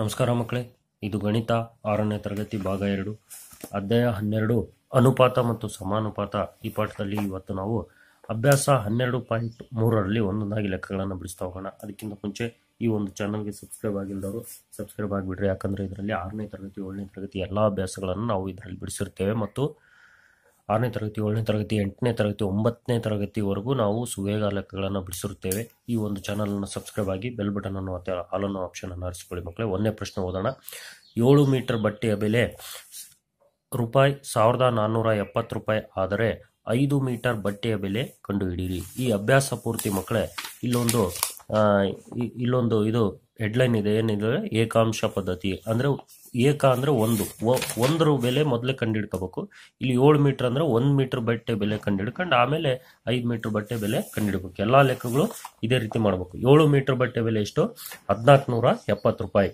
ನಮಸ್ಕಾರ ಮಕ್ಕಳೇ ಇದು ಗಣಿತ ಆರನೇ ತರಗತಿ ಭಾಗ ಎರಡು ಅಧ್ಯಾಯ ಹನ್ನೆರಡು ಅನುಪಾತ ಮತ್ತು ಸಮಾನುಪಾತ ಈ ಪಾಠದಲ್ಲಿ ಇವತ್ತು ನಾವು ಅಭ್ಯಾಸ ಹನ್ನೆರಡು ಪಾಯಿಂಟ್ ಮೂರರಲ್ಲಿ ಒಂದೊಂದಾಗಿ ಲೆಕ್ಕಗಳನ್ನು ಬಿಡಿಸ್ತಾ ಹೋಗೋಣ ಅದಕ್ಕಿಂತ ಮುಂಚೆ ಈ ಒಂದು ಚಾನಲ್ಗೆ ಸಬ್ಸ್ಕ್ರೈಬ್ ಆಗಿಲ್ಲದವರು ಸಬ್ಸ್ಕ್ರೈಬ್ ಆಗಿಬಿಡ್ರಿ ಯಾಕಂದರೆ ಇದರಲ್ಲಿ ಆರನೇ ತರಗತಿ ಏಳನೇ ತರಗತಿ ಎಲ್ಲ ಅಭ್ಯಾಸಗಳನ್ನು ನಾವು ಇದರಲ್ಲಿ ಬಿಡಿಸಿರ್ತೇವೆ ಮತ್ತು ಆರನೇ ತರಗತಿ ಏಳನೇ ತರಗತಿ ಎಂಟನೇ ತರಗತಿ ಒಂಬತ್ತನೇ ತರಗತಿವರೆಗೂ ನಾವು ಸುವೇಗ ಲೆಕ್ಕಗಳನ್ನು ಬಿಡಿಸಿರುತ್ತೇವೆ ಈ ಒಂದು ಚಾನಲನ್ನು ಸಬ್ಸ್ಕ್ರೈಬ್ ಆಗಿ ಬೆಲ್ ಅನ್ನು ಮತ್ತು ಹಾಲನ್ನು ಅನ್ನು ಆರಿಸಿಕೊಳ್ಳಿ ಮಕ್ಕಳೇ ಒಂದನೇ ಪ್ರಶ್ನೆ ಓದೋಣ ಏಳು ಮೀಟರ್ ಬಟ್ಟೆಯ ಬೆಲೆ ರೂಪಾಯಿ ಸಾವಿರದ ನಾನ್ನೂರ ಎಪ್ಪತ್ತು ರೂಪಾಯಿ ಆದರೆ ಐದು ಮೀಟರ್ ಬಟ್ಟೆಯ ಬೆಲೆ ಕಂಡುಹಿಡಿಯಿರಿ ಈ ಅಭ್ಯಾಸ ಪೂರ್ತಿ ಮಕ್ಕಳೇ ಇಲ್ಲೊಂದು ಇಲ್ಲೊಂದು ಇದು ಹೆಡ್ಲೈನ್ ಇದೆ ಏನಿದೆ ಏಕಾಂಶ ಪದ್ಧತಿ ಅಂದರೆ ಏಕ ಅಂದರೆ ಒಂದು ಒಂದರ ಬೆಲೆ ಮೊದಲೇ ಕಂಡುಹಿಡ್ಕೋಬೇಕು ಇಲ್ಲಿ ಏಳು ಮೀಟ್ರ್ ಅಂದರೆ ಒಂದು ಮೀಟ್ರ್ ಬಟ್ಟೆ ಬೆಲೆ ಕಂಡುಹಿಡ್ಕೊಂಡು ಆಮೇಲೆ ಐದು ಮೀಟ್ರ್ ಬಟ್ಟೆ ಬೆಲೆ ಕಂಡುಹಿಡ್ಬೇಕು ಎಲ್ಲ ಲೆಕ್ಕಗಳು ಇದೇ ರೀತಿ ಮಾಡಬೇಕು ಏಳು ಮೀಟ್ರ್ ಬಟ್ಟೆ ಬೆಲೆ ಎಷ್ಟು ಹದಿನಾಲ್ಕು ನೂರ ಎಪ್ಪತ್ತು ರೂಪಾಯಿ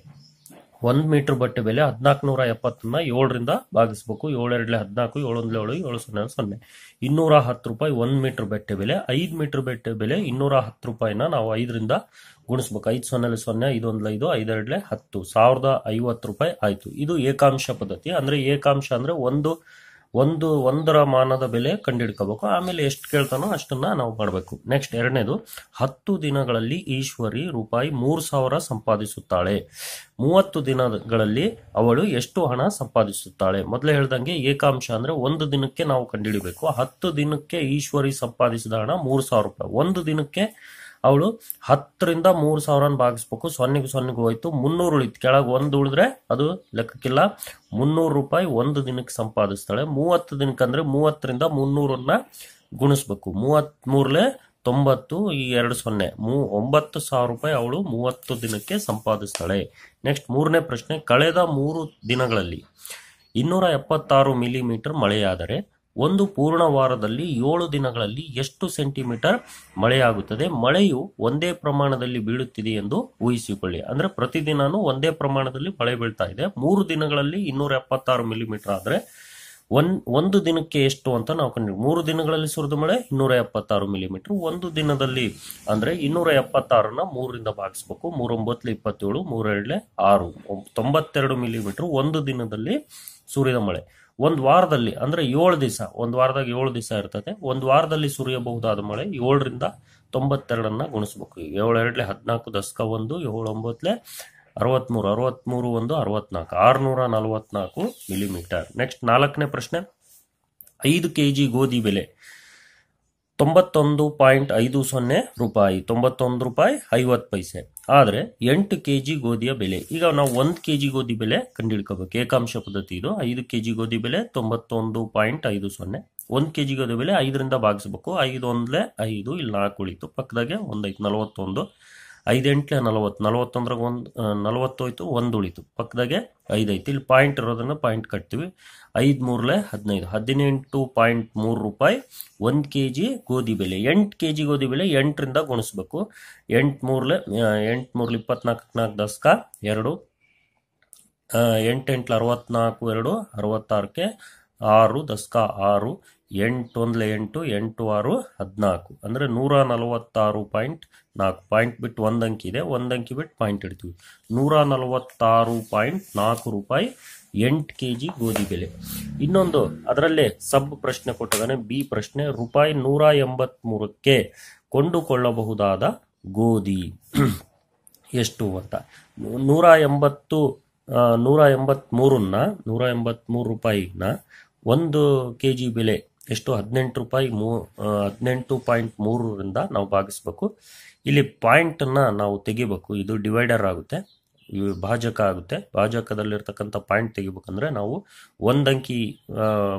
ಒಂದ್ ಮೀಟರ್ ಬಟ್ಟೆ ಬೆಲೆ ಹದಿನಾಲ್ಕು ನೂರ ಎಪ್ಪತ್ತನ್ನ ಏಳರಿಂದ ಭಾಗಿಸ್ಬೇಕು ಏಳೆರಡ್ಲೆ ಹದಿನಾಲ್ಕು ಏಳೊಂದ್ಲೆ ಏಳು ಏಳು ಸೊನ್ನೆ ಸೊನ್ನೆ ಇನ್ನೂರ ಹತ್ತು ರೂಪಾಯಿ ಒಂದ್ ಮೀಟರ್ ಬಟ್ಟೆ ಬೆಲೆ ಐದು ಮೀಟರ್ ಬಟ್ಟೆ ಬೆಲೆ ಇನ್ನೂರ ಹತ್ತು ರೂಪಾಯಿನ ನಾವು ಐದರಿಂದ ಗುಣಿಸ್ಬೇಕು ಐದು ಸೊನ್ನೆ ಸೊನ್ನೆ ಐದೊಂದ್ಲ ಐದು ಐದೆರಡ್ಲೆ ಹತ್ತು ಸಾವಿರದ ಐವತ್ತು ರೂಪಾಯಿ ಆಯ್ತು ಇದು ಏಕಾಂಶ ಪದ್ಧತಿ ಅಂದ್ರೆ ಏಕಾಂಶ ಅಂದ್ರೆ ಒಂದು ಒಂದು ಒಂದರ ಮಾನದ ಬೆಲೆ ಕಂಡುಹಿಡ್ಕೋಬೇಕು ಆಮೇಲೆ ಎಷ್ಟು ಕೇಳ್ತಾನೋ ಅಷ್ಟನ್ನ ನಾವು ಮಾಡಬೇಕು ನೆಕ್ಸ್ಟ್ ಎರಡನೇದು ಹತ್ತು ದಿನಗಳಲ್ಲಿ ಈಶ್ವರಿ ರೂಪಾಯಿ ಮೂರು ಸಾವಿರ ಸಂಪಾದಿಸುತ್ತಾಳೆ ಮೂವತ್ತು ದಿನಗಳಲ್ಲಿ ಅವಳು ಎಷ್ಟು ಹಣ ಸಂಪಾದಿಸುತ್ತಾಳೆ ಮೊದಲೇ ಹೇಳ್ದಂಗೆ ಏಕಾಂಶ ಅಂದ್ರೆ ಒಂದು ದಿನಕ್ಕೆ ನಾವು ಕಂಡುಹಿಡಬೇಕು ಹತ್ತು ದಿನಕ್ಕೆ ಈಶ್ವರಿ ಸಂಪಾದಿಸಿದ ಹಣ ಮೂರು ಸಾವಿರ ರೂಪಾಯಿ ಒಂದು ದಿನಕ್ಕೆ ಅವಳು ಹತ್ತರಿಂದ ಮೂರು ಸಾವಿರನ ಭಾಗಿಸ್ಬೇಕು ಸೊನ್ನೆಗೆ ಸೊನ್ನೆಗೆ ಹೋಯ್ತು ಮುನ್ನೂರು ಉಳಿತು ಕೆಳಗೆ ಒಂದು ಉಳಿದ್ರೆ ಅದು ಲೆಕ್ಕಕ್ಕಿಲ್ಲ ಮುನ್ನೂರು ರೂಪಾಯಿ ಒಂದು ದಿನಕ್ಕೆ ಸಂಪಾದಿಸ್ತಾಳೆ ಮೂವತ್ತು ದಿನಕ್ಕೆ ಅಂದರೆ ಮೂವತ್ತರಿಂದ ಮುನ್ನೂರನ್ನ ಗುಣಿಸ್ಬೇಕು ಮೂರ್ಲೆ ತೊಂಬತ್ತು ಈ ಎರಡು ಸೊನ್ನೆ ಮೂ ಒಂಬತ್ತು ಸಾವಿರ ರೂಪಾಯಿ ಅವಳು ಮೂವತ್ತು ದಿನಕ್ಕೆ ಸಂಪಾದಿಸ್ತಾಳೆ ನೆಕ್ಸ್ಟ್ ಮೂರನೇ ಪ್ರಶ್ನೆ ಕಳೆದ ಮೂರು ದಿನಗಳಲ್ಲಿ ಇನ್ನೂರ ಎಪ್ಪತ್ತಾರು ಮಿಲಿಮೀಟರ್ ಮಳೆಯಾದರೆ ಒಂದು ಪೂರ್ಣ ವಾರದಲ್ಲಿ ಏಳು ದಿನಗಳಲ್ಲಿ ಎಷ್ಟು ಸೆಂಟಿಮೀಟರ್ ಮಳೆಯಾಗುತ್ತದೆ ಮಳೆಯು ಒಂದೇ ಪ್ರಮಾಣದಲ್ಲಿ ಬೀಳುತ್ತಿದೆ ಎಂದು ಊಹಿಸಿಕೊಳ್ಳಿ ಅಂದ್ರೆ ಪ್ರತಿದಿನಾನು ಒಂದೇ ಪ್ರಮಾಣದಲ್ಲಿ ಮಳೆ ಬೀಳ್ತಾ ಇದೆ ಮೂರು ದಿನಗಳಲ್ಲಿ ಇನ್ನೂರ ಎಪ್ಪತ್ತಾರು ಮಿಲಿಮೀಟರ್ ಆದ್ರೆ ಒನ್ ಒಂದು ದಿನಕ್ಕೆ ಎಷ್ಟು ಅಂತ ನಾವು ಕಂಡು ಮೂರು ದಿನಗಳಲ್ಲಿ ಸುರಿದ ಮಳೆ ಇನ್ನೂರ ಎಪ್ಪತ್ತಾರು ಮಿಲಿಮೀಟರ್ ಒಂದು ದಿನದಲ್ಲಿ ಅಂದ್ರೆ ಇನ್ನೂರ ಎಪ್ಪತ್ತಾರನ್ನ ಮೂರಿಂದ ಭಾಗಿಸ್ಬೇಕು ಮೂರೊಂಬತ್ತು ಇಪ್ಪತ್ತೇಳು ಮೂರೆರಡಲೆ ಆರು ತೊಂಬತ್ತೆರಡು ಮಿಲಿಮೀಟರ್ ಒಂದು ದಿನದಲ್ಲಿ ಸುರಿದ ಮಳೆ ಒಂದು ವಾರದಲ್ಲಿ ಅಂದ್ರೆ ಏಳು ದಿವಸ ಒಂದು ವಾರದಾಗ ಏಳು ದಿವಸ ಇರ್ತದೆ ಒಂದು ವಾರದಲ್ಲಿ ಸುರಿಯಬಹುದಾದ ಮಳೆ ಏಳರಿಂದ ತೊಂಬತ್ತೆರಡನ್ನ ಗುಣಿಸ್ಬೇಕು ಏಳೆರಡ್ಲೆ ಹದಿನಾಲ್ಕು ದಶಕ ಒಂದು ಏಳು ಒಂಬತ್ತಲೆ ಅರವತ್ಮೂರು ಅರವತ್ಮೂರು ಒಂದು ಅರವತ್ನಾಲ್ಕು ಆರುನೂರ ನಲ್ವತ್ನಾಲ್ಕು ಮಿಲಿಮೀಟರ್ ನೆಕ್ಸ್ಟ್ ನಾಲ್ಕನೇ ಪ್ರಶ್ನೆ ಐದು ಕೆ ಜಿ ಗೋಧಿ ಬೆಲೆ ತೊಂಬತ್ತೊಂದು ಪಾಯಿಂಟ್ ಐದು ಸೊನ್ನೆ ರೂಪಾಯಿ ತೊಂಬತ್ತೊಂದು ರೂಪಾಯಿ ಐವತ್ತು ಪೈಸೆ ಆದರೆ ಎಂಟು ಕೆ ಜಿ ಗೋಧಿಯ ಬೆಲೆ ಈಗ ನಾವು ಒಂದು ಕೆ ಜಿ ಗೋಧಿ ಬೆಲೆ ಹಿಡ್ಕೋಬೇಕು ಏಕಾಂಶ ಪದ್ಧತಿ ಇದು ಐದು ಕೆ ಜಿ ಗೋಧಿ ಬೆಲೆ ತೊಂಬತ್ತೊಂದು ಪಾಯಿಂಟ್ ಐದು ಸೊನ್ನೆ ಒಂದು ಕೆ ಜಿ ಗೋಧಿ ಬೆಲೆ ಐದರಿಂದ ಭಾಗಿಸ್ಬೇಕು ಐದು ಒಂದಲೇ ಐದು ಇಲ್ಲಿ ನಾಲ್ಕು ಉಳಿತು ಪಕ್ಕದಾಗೆ ಒಂದೈತು ನಲವತ್ತೊಂದು ಐದೆಂಟ್ಲೆ ನಲವತ್ತು ನಲವತ್ತೊಂದ್ರಾಗ ಒಂದು ನಲವತ್ತೋಯ್ತು ಒಂದು ಉಳಿತು ಪಕ್ಕದಾಗೆ ಐದೈತು ಇಲ್ಲಿ ಪಾಯಿಂಟ್ ಇರೋದನ್ನು ಪಾಯಿಂಟ್ ಕಟ್ತೀವಿ ಐದು ಮೂರಲೆ ಹದಿನೈದು ಹದಿನೆಂಟು ಪಾಯಿಂಟ್ ಮೂರು ರೂಪಾಯಿ ಒಂದು ಕೆ ಜಿ ಗೋಧಿ ಬೆಲೆ ಎಂಟು ಕೆ ಜಿ ಗೋಧಿ ಬೆಲೆ ಎಂಟರಿಂದ ಗುಣಿಸ್ಬೇಕು ಎಂಟು ಮೂರಲೆ ಎಂಟು ಮೂರ್ಲೆ ಇಪ್ಪತ್ನಾಲ್ಕು ನಾಲ್ಕು ದಸ್ಕ ಎರಡು ಎಂಟೆಂಟ್ಲ ಅರವತ್ನಾಲ್ಕು ಎರಡು ಅರವತ್ತಾರಕ್ಕೆ ಆರು ದಶಕ ಆರು ಎಂಟು ಒಂದ್ಲೆ ಎಂಟು ಎಂಟು ಆರು ಹದಿನಾಲ್ಕು ಅಂದರೆ ನೂರ ನಲವತ್ತಾರು ಪಾಯಿಂಟ್ ನಾಲ್ಕು ಪಾಯಿಂಟ್ ಬಿಟ್ಟು ಒಂದು ಅಂಕಿ ಇದೆ ಒಂದು ಅಂಕಿ ಬಿಟ್ಟು ಪಾಯಿಂಟ್ ಇಡ್ತೀವಿ ನೂರ ನಲವತ್ತಾರು ಪಾಯಿಂಟ್ ನಾಲ್ಕು ರೂಪಾಯಿ ಎಂಟು ಕೆ ಜಿ ಗೋಧಿ ಬೆಲೆ ಇನ್ನೊಂದು ಅದರಲ್ಲೇ ಸಬ್ ಪ್ರಶ್ನೆ ಕೊಟ್ಟದಾನೆ ಬಿ ಪ್ರಶ್ನೆ ರೂಪಾಯಿ ನೂರ ಎಂಬತ್ಮೂರಕ್ಕೆ ಕೊಂಡುಕೊಳ್ಳಬಹುದಾದ ಗೋಧಿ ಎಷ್ಟು ಅಂತ ನೂರ ಎಂಬತ್ತು ನೂರ ಎಂಬತ್ಮೂರನ್ನ ನೂರ ಎಂಬತ್ಮೂರು ರೂಪಾಯಿನ ಒಂದು ಕೆ ಜಿ ಬೆಲೆ ಎಷ್ಟು ಹದಿನೆಂಟು ರೂಪಾಯಿ ಮೂ ಹದಿನೆಂಟು ಪಾಯಿಂಟ್ ಮೂರರಿಂದ ನಾವು ಭಾಗಿಸ್ಬೇಕು ಇಲ್ಲಿ ಪಾಯಿಂಟನ್ನು ನಾವು ತೆಗಿಬೇಕು ಇದು ಡಿವೈಡರ್ ಆಗುತ್ತೆ ಭಾಜಕ ಆಗುತ್ತೆ ಭಾಜಕದಲ್ಲಿರ್ತಕ್ಕಂಥ ಪಾಯಿಂಟ್ ತೆಗಿಬೇಕಂದ್ರೆ ನಾವು ಒಂದಂಕಿ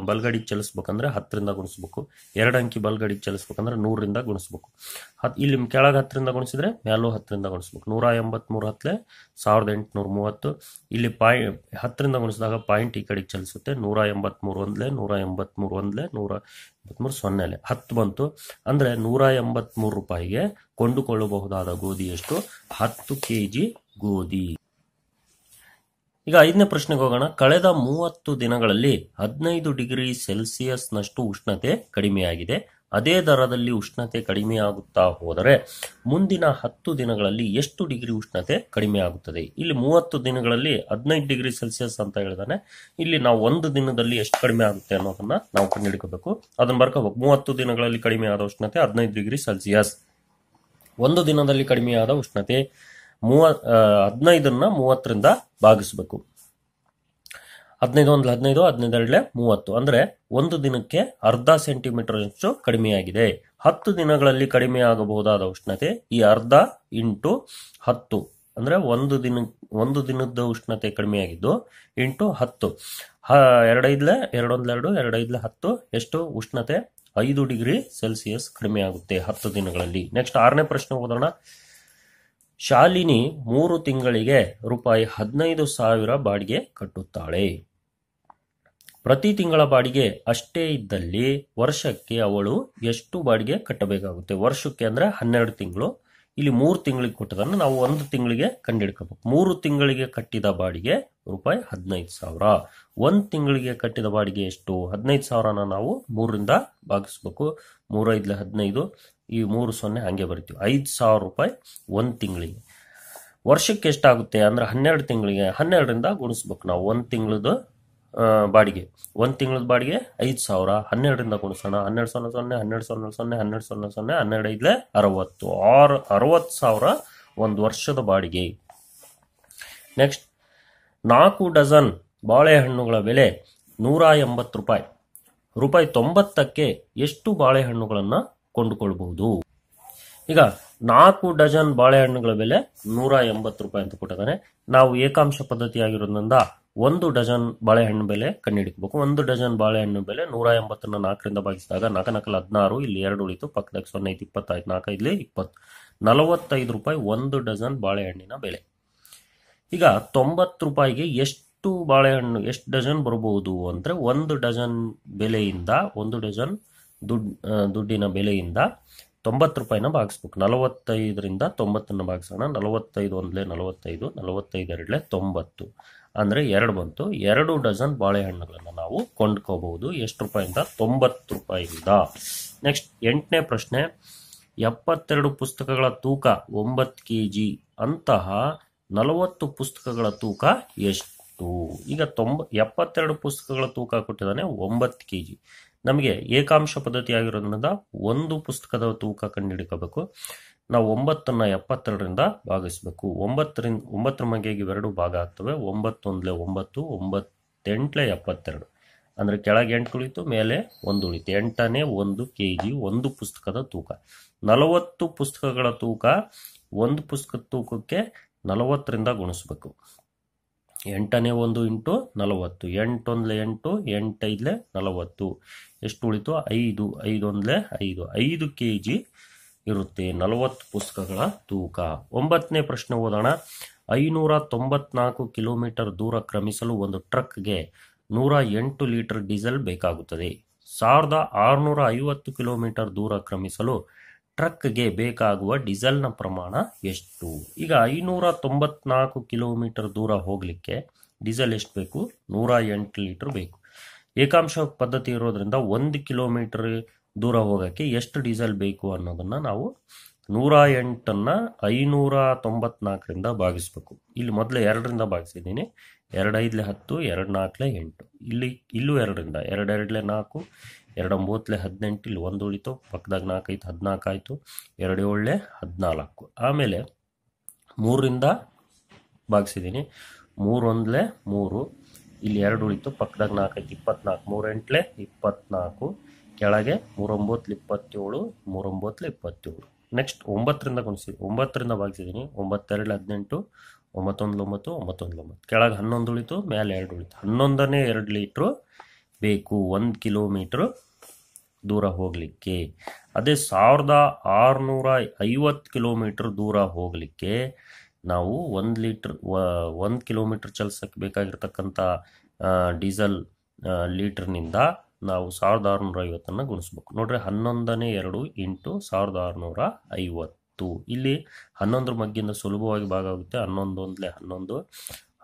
ಬಲ್ಗಡಿಗೆ ಚಲಿಸ್ಬೇಕಂದ್ರೆ ಹತ್ತರಿಂದ ಗುಣಿಸ್ಬೇಕು ಎರಡು ಅಂಕಿ ಬಲ್ಗಡಿಗೆ ಚಲಿಸ್ಬೇಕಂದ್ರೆ ನೂರರಿಂದ ಗುಣಿಸ್ಬೇಕು ಹತ್ ಇಲ್ಲಿ ಕೆಳಗೆ ಹತ್ತರಿಂದ ಗುಣಿಸಿದ್ರೆ ಮೇಲೂ ಹತ್ತರಿಂದ ಗುಣಿಸ್ಬೇಕು ನೂರ ಎಂಬತ್ಮೂರು ಹತ್ತಲೆ ಸಾವಿರದ ಎಂಟುನೂರ ಮೂವತ್ತು ಇಲ್ಲಿ ಪಾಯ್ ಹತ್ತರಿಂದ ಗುಣಿಸಿದಾಗ ಪಾಯಿಂಟ್ ಈ ಕಡೆಗೆ ಚಲಿಸುತ್ತೆ ನೂರ ಎಂಬತ್ಮೂರು ಒಂದ್ಲೆ ನೂರ ಎಂಬತ್ತ್ಮೂರು ಒಂದ್ಲೆ ನೂರ ಎಂಬತ್ಮೂರು ಸೊನ್ನೆಲೆ ಹತ್ತು ಬಂತು ಅಂದರೆ ನೂರ ಎಂಬತ್ಮೂರು ರೂಪಾಯಿಗೆ ಕೊಂಡುಕೊಳ್ಳಬಹುದಾದ ಗೋಧಿಯಷ್ಟು ಹತ್ತು ಕೆ ಜಿ ಗೋಧಿ ಈಗ ಐದನೇ ಪ್ರಶ್ನೆಗೆ ಹೋಗೋಣ ಕಳೆದ ಮೂವತ್ತು ದಿನಗಳಲ್ಲಿ ಹದಿನೈದು ಡಿಗ್ರಿ ಸೆಲ್ಸಿಯಸ್ನಷ್ಟು ಉಷ್ಣತೆ ಕಡಿಮೆಯಾಗಿದೆ ಅದೇ ದರದಲ್ಲಿ ಉಷ್ಣತೆ ಆಗುತ್ತಾ ಹೋದರೆ ಮುಂದಿನ ಹತ್ತು ದಿನಗಳಲ್ಲಿ ಎಷ್ಟು ಡಿಗ್ರಿ ಉಷ್ಣತೆ ಕಡಿಮೆ ಆಗುತ್ತದೆ ಇಲ್ಲಿ ಮೂವತ್ತು ದಿನಗಳಲ್ಲಿ ಹದಿನೈದು ಡಿಗ್ರಿ ಸೆಲ್ಸಿಯಸ್ ಅಂತ ಹೇಳಿದಾನೆ ಇಲ್ಲಿ ನಾವು ಒಂದು ದಿನದಲ್ಲಿ ಎಷ್ಟು ಕಡಿಮೆ ಆಗುತ್ತೆ ಅನ್ನೋದನ್ನ ನಾವು ಕಂಡುಹಿಡ್ಕೋಬೇಕು ಅದನ್ನ ಬರ್ಕೋಬೇಕು ಮೂವತ್ತು ದಿನಗಳಲ್ಲಿ ಕಡಿಮೆ ಆದ ಉಷ್ಣತೆ ಹದಿನೈದು ಡಿಗ್ರಿ ಸೆಲ್ಸಿಯಸ್ ಒಂದು ದಿನದಲ್ಲಿ ಕಡಿಮೆಯಾದ ಉಷ್ಣತೆ ಮೂವ ಹದಿನೈದನ್ನ ಮೂವತ್ತರಿಂದ ಭಾಗಿಸ್ಬೇಕು ಹದಿನೈದು ಒಂದು ಹದಿನೈದು ಹದಿನೈದರಲ್ಲೇ ಮೂವತ್ತು ಅಂದರೆ ಒಂದು ದಿನಕ್ಕೆ ಅರ್ಧ ಸೆಂಟಿಮೀಟರ್ ಅಷ್ಟು ಕಡಿಮೆಯಾಗಿದೆ ಹತ್ತು ದಿನಗಳಲ್ಲಿ ಕಡಿಮೆ ಆಗಬಹುದಾದ ಉಷ್ಣತೆ ಈ ಅರ್ಧ ಇಂಟು ಹತ್ತು ಅಂದರೆ ಒಂದು ದಿನ ಒಂದು ದಿನದ ಉಷ್ಣತೆ ಕಡಿಮೆಯಾಗಿದ್ದು ಇಂಟು ಹತ್ತು ಹ ಎರಡೈದ್ಲೆ ಎರಡೊಂದೆರಡು ಎರಡೈದ್ಲೆ ಹತ್ತು ಎಷ್ಟು ಉಷ್ಣತೆ ಐದು ಡಿಗ್ರಿ ಸೆಲ್ಸಿಯಸ್ ಕಡಿಮೆ ಆಗುತ್ತೆ ಹತ್ತು ದಿನಗಳಲ್ಲಿ ನೆಕ್ಸ್ಟ್ ಆರನೇ ಪ್ರಶ್ನೆ ಓದೋಣ ಶಾಲಿನಿ ಮೂರು ತಿಂಗಳಿಗೆ ರೂಪಾಯಿ ಹದಿನೈದು ಸಾವಿರ ಬಾಡಿಗೆ ಕಟ್ಟುತ್ತಾಳೆ ಪ್ರತಿ ತಿಂಗಳ ಬಾಡಿಗೆ ಅಷ್ಟೇ ಇದ್ದಲ್ಲಿ ವರ್ಷಕ್ಕೆ ಅವಳು ಎಷ್ಟು ಬಾಡಿಗೆ ಕಟ್ಟಬೇಕಾಗುತ್ತೆ ವರ್ಷಕ್ಕೆ ಅಂದರೆ ಹನ್ನೆರಡು ತಿಂಗಳು ಇಲ್ಲಿ ಮೂರು ತಿಂಗಳಿಗೆ ಕೊಟ್ಟದನ್ನು ನಾವು ಒಂದು ತಿಂಗಳಿಗೆ ಕಂಡುಹಿಡ್ಕೋಬೇಕು ಮೂರು ತಿಂಗಳಿಗೆ ಕಟ್ಟಿದ ಬಾಡಿಗೆ ರೂಪಾಯಿ ಹದಿನೈದು ಸಾವಿರ ಒಂದು ತಿಂಗಳಿಗೆ ಕಟ್ಟಿದ ಬಾಡಿಗೆ ಎಷ್ಟು ಹದಿನೈದು ಸಾವಿರನ ನಾವು ಮೂರರಿಂದ ಭಾಗಿಸ್ಬೇಕು ಮೂರೈದ್ಲೆ ಹದಿನೈದು ಈ ಮೂರು ಸೊನ್ನೆ ಹಾಗೆ ಬರ್ತೀವಿ ಐದು ಸಾವಿರ ರೂಪಾಯಿ ಒಂದು ತಿಂಗಳಿಗೆ ವರ್ಷಕ್ಕೆ ಎಷ್ಟಾಗುತ್ತೆ ಅಂದ್ರೆ ಹನ್ನೆರಡು ತಿಂಗಳಿಗೆ ಹನ್ನೆರಡರಿಂದ ಗುಣಿಸ್ಬೇಕು ನಾವು ಒಂದು ತಿಂಗಳದ್ದು ಬಾಡಿಗೆ ಒಂದು ತಿಂಗಳದ ಬಾಡಿಗೆ ಐದು ಸಾವಿರ ಹನ್ನೆರಡರಿಂದ ಗುಣಿಸೋಣ ಹನ್ನೆರಡು ಸೊನ್ನೆ ಸೊನ್ನೆ ಹನ್ನೆರಡು ಸೊನ್ನೆ ಸೊನ್ನೆ ಹನ್ನೆರಡು ಸೊನ್ನೆ ಸೊನ್ನೆ ಹನ್ನೆರಡು ಐದಲೇ ಅರವತ್ತು ಆರು ಅರವತ್ತು ಸಾವಿರ ಒಂದು ವರ್ಷದ ಬಾಡಿಗೆ ನೆಕ್ಸ್ಟ್ ನಾಲ್ಕು ಡಜನ್ ಬಾಳೆಹಣ್ಣುಗಳ ಬೆಲೆ ನೂರ ಎಂಬತ್ತು ರೂಪಾಯಿ ರೂಪಾಯಿ ತೊಂಬತ್ತಕ್ಕೆ ಎಷ್ಟು ಬಾಳೆಹಣ್ಣುಗಳನ್ನು ಕೊಂಡುಕೊಳ್ಬಹುದು ಈಗ ನಾಲ್ಕು ಡಜನ್ ಬಾಳೆಹಣ್ಣುಗಳ ಬೆಲೆ ನೂರ ಎಂಬತ್ತು ರೂಪಾಯಿ ಅಂತ ಕೊಟ್ಟಿದ್ದಾನೆ ನಾವು ಏಕಾಂಶ ಪದ್ಧತಿ ಆಗಿರೋದ್ರಿಂದ ಒಂದು ಡಜನ್ ಬಾಳೆಹಣ್ಣು ಬೆಲೆ ಕಂಡುಹಿಡಿಬೇಕು ಒಂದು ಡಜನ್ ಬಾಳೆಹಣ್ಣು ಬೆಲೆ ನೂರ ಎಂಬತ್ತನ್ನ ನಾಲ್ಕರಿಂದ ಭಾಗಿಸಿದಾಗ ನಾಲ್ಕು ನಕಲ್ ಹದಿನಾರು ಇಲ್ಲಿ ಎರಡು ಉಳಿತು ಪಕ್ಕದಾಗ ಸೊನ್ನೆ ಐದು ಇಪ್ಪತ್ತೈದು ನಾಲ್ಕೈದು ಇಪ್ಪತ್ತು ನಲವತ್ತೈದು ರೂಪಾಯಿ ಒಂದು ಡಜನ್ ಬಾಳೆಹಣ್ಣಿನ ಬೆಲೆ ಈಗ ತೊಂಬತ್ತು ರೂಪಾಯಿಗೆ ಎಷ್ಟು ಬಾಳೆಹಣ್ಣು ಎಷ್ಟು ಡಜನ್ ಬರಬಹುದು ಅಂದರೆ ಒಂದು ಡಜನ್ ಬೆಲೆಯಿಂದ ಒಂದು ಡಜನ್ ದುಡ್ಡು ದುಡ್ಡಿನ ಬೆಲೆಯಿಂದ ತೊಂಬತ್ತು ರೂಪಾಯಿನ ಭಾಗಿಸ್ಬೇಕು ನಲವತ್ತೈದರಿಂದ ತೊಂಬತ್ತನ್ನು ಭಾಗಿಸೋಣ ನಲವತ್ತೈದು ಒಂದಲೇ ನಲವತ್ತೈದು ನಲವತ್ತೈದೆರಡಲೇ ತೊಂಬತ್ತು ಅಂದರೆ ಎರಡು ಬಂತು ಎರಡು ಡಜನ್ ಬಾಳೆಹಣ್ಣುಗಳನ್ನು ನಾವು ಕೊಂಡ್ಕೋಬಹುದು ಎಷ್ಟು ರೂಪಾಯಿಂದ ತೊಂಬತ್ತು ರೂಪಾಯಿಂದ ನೆಕ್ಸ್ಟ್ ಎಂಟನೇ ಪ್ರಶ್ನೆ ಎಪ್ಪತ್ತೆರಡು ಪುಸ್ತಕಗಳ ತೂಕ ಒಂಬತ್ತು ಕೆ ಜಿ ಅಂತಹ ನಲವತ್ತು ಪುಸ್ತಕಗಳ ತೂಕ ಎಷ್ಟು ಈಗ ತೊಂಬ ಎಪ್ಪತ್ತೆರಡು ಪುಸ್ತಕಗಳ ತೂಕ ಕೊಟ್ಟಿದ್ದಾನೆ ಒಂಬತ್ತು ಕೆ ಜಿ ನಮಗೆ ಏಕಾಂಶ ಪದ್ಧತಿ ಆಗಿರೋದ್ರಿಂದ ಒಂದು ಪುಸ್ತಕದ ತೂಕ ಕಂಡುಹಿಡ್ಕೋಬೇಕು ನಾವು ಒಂಬತ್ತನ್ನು ಎಪ್ಪತ್ತೆರಡರಿಂದ ಭಾಗಿಸಬೇಕು ಒಂಬತ್ತರಿಂದ ಒಂಬತ್ತರ ಮಗೆಗೆ ಇವೆರಡು ಭಾಗ ಆಗ್ತವೆ ಒಂಬತ್ತೊಂದಲೆ ಒಂಬತ್ತು ಒಂಬತ್ತೆಂಟ್ಲೆ ಎಪ್ಪತ್ತೆರಡು ಅಂದರೆ ಕೆಳಗೆ ಎಂಟು ಉಳಿತು ಮೇಲೆ ಒಂದು ಉಳಿತು ಎಂಟನೇ ಒಂದು ಕೆ ಜಿ ಒಂದು ಪುಸ್ತಕದ ತೂಕ ನಲವತ್ತು ಪುಸ್ತಕಗಳ ತೂಕ ಒಂದು ಪುಸ್ತಕ ತೂಕಕ್ಕೆ ನಲವತ್ತರಿಂದ ಗುಣಿಸ್ಬೇಕು ಎಂಟನೇ ಒಂದು ಇಂಟು ನಲವತ್ತು ಎಂಟೊಂದಲೆ ಎಂಟು ಎಂಟೈದಲೆ ನಲವತ್ತು ಎಷ್ಟು ಉಳಿತು ಐದು ಐದೊಂದಲೇ ಐದು ಐದು ಕೆ ಜಿ ಇರುತ್ತೆ ನಲವತ್ತು ಪುಸ್ತಕಗಳ ತೂಕ ಒಂಬತ್ತನೇ ಪ್ರಶ್ನೆ ಓದೋಣ ಐನೂರ ತೊಂಬತ್ನಾಲ್ಕು ಕಿಲೋಮೀಟರ್ ದೂರ ಕ್ರಮಿಸಲು ಒಂದು ಟ್ರಕ್ಗೆ ನೂರ ಎಂಟು ಲೀಟರ್ ಡೀಸೆಲ್ ಬೇಕಾಗುತ್ತದೆ ಸಾವಿರದ ಆರುನೂರ ಐವತ್ತು ಕಿಲೋಮೀಟರ್ ದೂರ ಕ್ರಮಿಸಲು ಟ್ರಕ್ಗೆ ಬೇಕಾಗುವ ಡೀಸೆಲ್ನ ಪ್ರಮಾಣ ಎಷ್ಟು ಈಗ ಐನೂರ ತೊಂಬತ್ನಾಲ್ಕು ಕಿಲೋಮೀಟರ್ ದೂರ ಹೋಗಲಿಕ್ಕೆ ಡೀಸೆಲ್ ಎಷ್ಟು ಬೇಕು ನೂರ ಎಂಟು ಲೀಟರ್ ಬೇಕು ಏಕಾಂಶ ಪದ್ಧತಿ ಇರೋದ್ರಿಂದ ಒಂದು ಕಿಲೋಮೀಟರ್ ದೂರ ಹೋಗೋಕ್ಕೆ ಎಷ್ಟು ಡೀಸೆಲ್ ಬೇಕು ಅನ್ನೋದನ್ನು ನಾವು ನೂರ ಎಂಟನ್ನು ಐನೂರ ತೊಂಬತ್ನಾಲ್ಕರಿಂದ ಭಾಗಿಸ್ಬೇಕು ಇಲ್ಲಿ ಮೊದಲೇ ಎರಡರಿಂದ ಭಾಗಿಸಿದ್ದೀನಿ ಎರಡೈದಲೆ ಹತ್ತು ಎರಡು ನಾಲ್ಕಲೆ ಎಂಟು ಇಲ್ಲಿ ಇಲ್ಲೂ ಎರಡರಿಂದ ಎರಡೆರಡಲೆ ನಾಲ್ಕು ಎರಡು ಒಂಬತ್ತಲೆ ಹದಿನೆಂಟು ಇಲ್ಲಿ ಒಂದು ಉಳಿತು ಪಕ್ಕದಾಗ ನಾಲ್ಕೈದು ಹದಿನಾಲ್ಕು ಆಯಿತು ಎರಡು ಏಳಲೆ ಹದಿನಾಲ್ಕು ಆಮೇಲೆ ಮೂರರಿಂದ ಭಾಗಿಸಿದ್ದೀನಿ ಮೂರೊಂದಲೆ ಮೂರು ಇಲ್ಲಿ ಎರಡು ಉಳಿತು ಪಕ್ಕದಾಗ ನಾಲ್ಕೈದು ಇಪ್ಪತ್ನಾಲ್ಕು ಮೂರೆಂಟ್ಲೆ ಇಪ್ಪತ್ನಾಲ್ಕು ಕೆಳಗೆ ಮೂರೊಂಬತ್ತು ಇಪ್ಪತ್ತೇಳು ಮೂರೊಂಬತ್ತು ಇಪ್ಪತ್ತೇಳು ನೆಕ್ಸ್ಟ್ ಒಂಬತ್ತರಿಂದ ಗುಣಿಸಿ ಒಂಬತ್ತರಿಂದ ಭಾಗಿಸಿದ್ದೀನಿ ಒಂಬತ್ತೆರಡು ಹದಿನೆಂಟು ಒಂಬತ್ತೊಂದು ಒಂಬತ್ತು ಒಂಬತ್ತೊಂದು ಒಂಬತ್ತು ಕೆಳಗೆ ಹನ್ನೊಂದು ಉಳಿತು ಮೇಲೆ ಎರಡು ಉಳಿತು ಹನ್ನೊಂದನೇ ಎರಡು ಲೀಟ್ರು ಬೇಕು ಒಂದು ಕಿಲೋಮೀಟ್ರ್ ದೂರ ಹೋಗಲಿಕ್ಕೆ ಅದೇ ಸಾವಿರದ ಆರುನೂರ ಐವತ್ತು ಕಿಲೋಮೀಟ್ರ್ ದೂರ ಹೋಗಲಿಕ್ಕೆ ನಾವು ಒಂದು ಲೀಟ್ರ್ ಒಂದು ಕಿಲೋಮೀಟ್ರ್ ಚಲಿಸಕ್ಕೆ ಬೇಕಾಗಿರ್ತಕ್ಕಂಥ ಡೀಸೆಲ್ ಲೀಟ್ರ್ನಿಂದ ನಾವು ಸಾವಿರದ ಆರುನೂರ ಐವತ್ತನ್ನು ಗುಣಿಸ್ಬೇಕು ನೋಡ್ರಿ ಹನ್ನೊಂದನೇ ಎರಡು ಇಂಟು ಸಾವಿರದ ಆರುನೂರ ಐವತ್ತು ಇಲ್ಲಿ ಹನ್ನೊಂದರ ಮಗ್ಗಿಂದ ಸುಲಭವಾಗಿ ಭಾಗ ಆಗುತ್ತೆ ಹನ್ನೊಂದು ಒಂದ್ಲೆ ಹನ್ನೊಂದು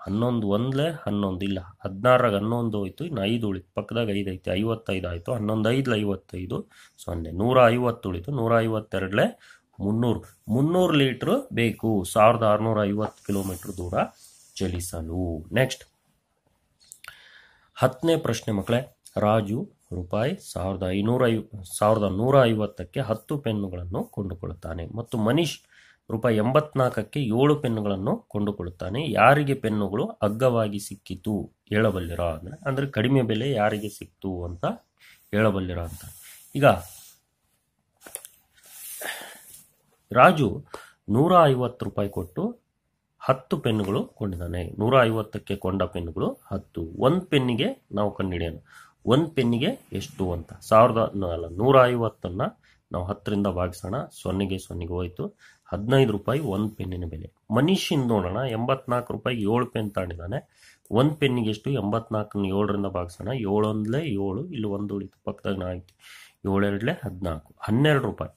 ಹನ್ನೊಂದು ಒಂದಲೇ ಹನ್ನೊಂದು ಇಲ್ಲ ಹದಿನಾರಾಗ ಹನ್ನೊಂದು ಹೋಯ್ತು ಇನ್ನು ಐದು ಉಳಿತು ಪಕ್ಕದಾಗ ಐದು ಐತಿ ಐವತ್ತೈದು ಆಯಿತು ಹನ್ನೊಂದು ಐದ್ಲೆ ಐವತ್ತೈದು ಸೊನ್ನೆ ನೂರ ಐವತ್ತು ಉಳಿತು ನೂರ ಐವತ್ತೆರಡಲೇ ಮುನ್ನೂರು ಮುನ್ನೂರು ಲೀಟ್ರ್ ಬೇಕು ಸಾವಿರದ ಆರುನೂರ ಐವತ್ತು ಕಿಲೋಮೀಟರ್ ದೂರ ಚಲಿಸಲು ನೆಕ್ಸ್ಟ್ ಹತ್ತನೇ ಪ್ರಶ್ನೆ ಮಕ್ಕಳೇ ರಾಜು ರೂಪಾಯಿ ಸಾವಿರದ ಐನೂರ ಐ ಸಾವಿರದ ನೂರ ಐವತ್ತಕ್ಕೆ ಹತ್ತು ಪೆನ್ನುಗಳನ್ನು ಕೊಂಡುಕೊಳ್ಳುತ್ತಾನೆ ಮತ್ತು ಮನೀಶ್ ರೂಪಾಯಿ ಎಂಬತ್ನಾಲ್ಕಕ್ಕೆ ಏಳು ಪೆನ್ನುಗಳನ್ನು ಕೊಂಡುಕೊಳ್ಳುತ್ತಾನೆ ಯಾರಿಗೆ ಪೆನ್ನುಗಳು ಅಗ್ಗವಾಗಿ ಸಿಕ್ಕಿತು ಹೇಳಬಲ್ಲಿರ ಅಂದರೆ ಅಂದರೆ ಕಡಿಮೆ ಬೆಲೆ ಯಾರಿಗೆ ಸಿಕ್ತು ಅಂತ ಹೇಳಬಲ್ಲಿರ ಅಂತ ಈಗ ರಾಜು ನೂರ ಐವತ್ತು ರೂಪಾಯಿ ಕೊಟ್ಟು ಹತ್ತು ಪೆನ್ನುಗಳು ಕೊಂಡಿದ್ದಾನೆ ನೂರ ಐವತ್ತಕ್ಕೆ ಕೊಂಡ ಪೆನ್ನುಗಳು ಹತ್ತು ಒಂದು ಪೆನ್ನಿಗೆ ನಾವು ಕಂಡುಹಿಡಿಯೋಣ ಒಂದು ಪೆನ್ನಿಗೆ ಎಷ್ಟು ಅಂತ ಸಾವಿರದ ಅಲ್ಲ ನೂರ ಐವತ್ತನ್ನು ನಾವು ಹತ್ತರಿಂದ ಭಾಗಿಸೋಣ ಸೊನ್ನೆಗೆ ಸೊನ್ನೆಗೆ ಹೋಯಿತು ಹದಿನೈದು ರೂಪಾಯಿ ಒಂದು ಪೆನ್ನಿನ ಬೆಲೆ ಮನೀಷಿಂದ ನೋಡೋಣ ಎಂಬತ್ನಾಲ್ಕು ರೂಪಾಯಿ ಏಳು ಪೆನ್ ತಾಂಡಿದ್ದಾನೆ ಒಂದು ಪೆನ್ನಿಗೆ ಎಷ್ಟು ಎಂಬತ್ನಾಲ್ಕನ್ನ ಏಳರಿಂದ ಭಾಗಿಸೋಣ ಏಳೊಂದಲೇ ಏಳು ಇಲ್ಲಿ ಒಂದು ಉಳಿತು ಪಕ್ಕದಾಗ ನಾ ಆಯಿತು ಏಳೆರಡಲೇ ಹದಿನಾಲ್ಕು ಹನ್ನೆರಡು ರೂಪಾಯಿ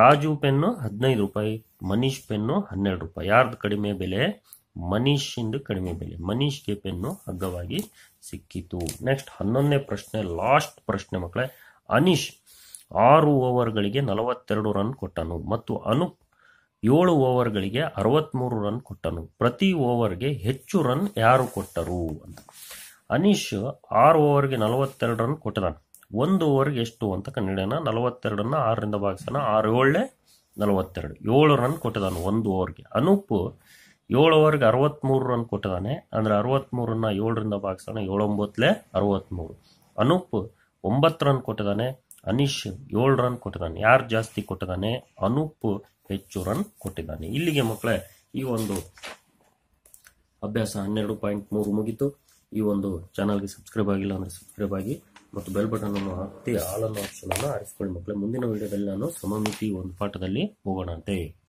ರಾಜು ಪೆನ್ನು ಹದಿನೈದು ರೂಪಾಯಿ ಮನೀಶ್ ಪೆನ್ನು ಹನ್ನೆರಡು ರೂಪಾಯಿ ಯಾರ್ದು ಕಡಿಮೆ ಬೆಲೆ ಮನೀಶಿಂದ ಕಡಿಮೆ ಬೆಲೆ ಮನೀಶ್ಗೆ ಪೆನ್ನು ಅಗ್ಗವಾಗಿ ಸಿಕ್ಕಿತು ನೆಕ್ಸ್ಟ್ ಹನ್ನೊಂದನೇ ಪ್ರಶ್ನೆ ಲಾಸ್ಟ್ ಪ್ರಶ್ನೆ ಮಕ್ಕಳೇ ಅನೀಶ್ ಆರು ಓವರ್ಗಳಿಗೆ ನಲವತ್ತೆರಡು ರನ್ ಕೊಟ್ಟನು ಮತ್ತು ಅನುಪ್ ಏಳು ಓವರ್ಗಳಿಗೆ ಅರವತ್ತ್ಮೂರು ರನ್ ಕೊಟ್ಟನು ಪ್ರತಿ ಓವರ್ಗೆ ಹೆಚ್ಚು ರನ್ ಯಾರು ಕೊಟ್ಟರು ಅಂತ ಅನೀಶ್ ಆರು ಓವರ್ಗೆ ನಲವತ್ತೆರಡು ರನ್ ಕೊಟ್ಟನು ಒಂದು ಓವರ್ಗೆ ಎಷ್ಟು ಅಂತ ಕನ್ನಡಿಯನ್ನ ನಲವತ್ತೆರಡನ್ನ ಆರರಿಂದ ಭಾಗಿಸೋಣ ಆರು ಏಳೆ ನಲವತ್ತೆರಡು ಏಳು ರನ್ ಕೊಟ್ಟಿದ್ದಾನೆ ಒಂದು ಓವರ್ಗೆ ಅನೂಪ್ ಏಳು ಓವರ್ಗೆ ಅರವತ್ತ್ಮೂರು ರನ್ ಕೊಟ್ಟಿದ್ದಾನೆ ಅಂದರೆ ಅರವತ್ತ್ಮೂರನ್ನ ಏಳರಿಂದ ಭಾಗಿಸೋಣ ಏಳೊಂಬತ್ತಲೇ ಅರವತ್ತ್ಮೂರು ಅನೂಪ್ ಒಂಬತ್ತು ರನ್ ಕೊಟ್ಟಿದ್ದಾನೆ ಅನೀಶ್ ಏಳು ರನ್ ಕೊಟ್ಟಿದ್ದಾನೆ ಯಾರು ಜಾಸ್ತಿ ಕೊಟ್ಟಿದ್ದಾನೆ ಅನೂಪ್ ಹೆಚ್ಚು ರನ್ ಕೊಟ್ಟಿದ್ದಾನೆ ಇಲ್ಲಿಗೆ ಮಕ್ಕಳೇ ಈ ಒಂದು ಅಭ್ಯಾಸ ಹನ್ನೆರಡು ಪಾಯಿಂಟ್ ಮೂರು ಮುಗಿತು ಈ ಒಂದು ಚಾನಲ್ಗೆ ಸಬ್ಸ್ಕ್ರೈಬ್ ಆಗಿಲ್ಲ ಅಂದರೆ ಸಬ್ಸ್ಕ್ರೈಬ್ ಆಗಿ ಮತ್ತು ಬೆಲ್ ಬಟನ್ ಅನ್ನು ಹಾಕಿ ಆಲ್ ಅನ್ನೋ ಆಪ್ಷನ್ ಅನ್ನು ಆರಿಸಿಕೊಳ್ಳಿ ಮಕ್ಕಳೇ ಮುಂದಿನ ವಿಡಿಯೋದಲ್ಲಿ ನಾನು ಸಮಮಿತಿ ಒಂದು ಪಾಠದಲ್ಲಿ ಹೋಗೋಣಂತೆ